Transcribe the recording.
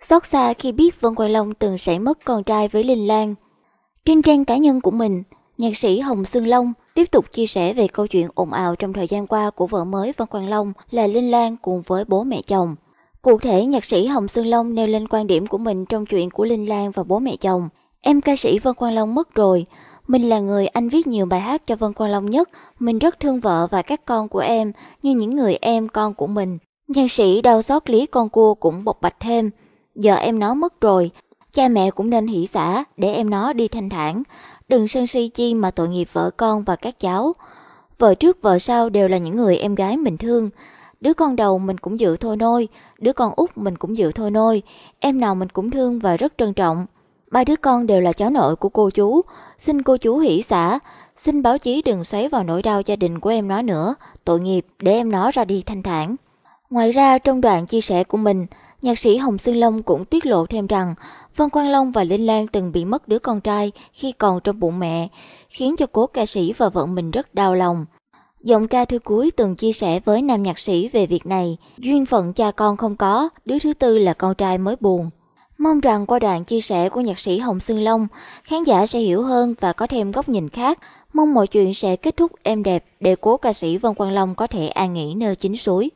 xót xa khi biết Vân Quang Long từng sẽ mất con trai với Linh Lan. Trên trang cá nhân của mình, nhạc sĩ Hồng Sương Long tiếp tục chia sẻ về câu chuyện ồn ào trong thời gian qua của vợ mới Vân Quang Long là Linh Lan cùng với bố mẹ chồng. Cụ thể, nhạc sĩ Hồng Sương Long nêu lên quan điểm của mình trong chuyện của Linh Lan và bố mẹ chồng. Em ca sĩ Vân Quang Long mất rồi, mình là người anh viết nhiều bài hát cho Vân Quang Long nhất, mình rất thương vợ và các con của em như những người em con của mình. Nhạc sĩ đau xót lý con cua cũng bộc bạch thêm, giờ em nó mất rồi, cha mẹ cũng nên hỷ xả để em nó đi thanh thản, đừng sân si chi mà tội nghiệp vợ con và các cháu. Vợ trước vợ sau đều là những người em gái mình thương, đứa con đầu mình cũng dự thôi nôi, đứa con út mình cũng dự thôi nôi, em nào mình cũng thương và rất trân trọng. Ba đứa con đều là cháu nội của cô chú, xin cô chú hỷ xả, xin báo chí đừng xoáy vào nỗi đau gia đình của em nó nữa, tội nghiệp để em nó ra đi thanh thản. Ngoài ra trong đoạn chia sẻ của mình, Nhạc sĩ Hồng Sương Long cũng tiết lộ thêm rằng Vân Quang Long và Linh Lan từng bị mất đứa con trai khi còn trong bụng mẹ, khiến cho cố ca sĩ và vợ mình rất đau lòng. Giọng ca thư cuối từng chia sẻ với nam nhạc sĩ về việc này, duyên phận cha con không có, đứa thứ tư là con trai mới buồn. Mong rằng qua đoạn chia sẻ của nhạc sĩ Hồng Sương Long, khán giả sẽ hiểu hơn và có thêm góc nhìn khác. Mong mọi chuyện sẽ kết thúc êm đẹp để cố ca sĩ Vân Quang Long có thể an nghỉ nơi chính suối.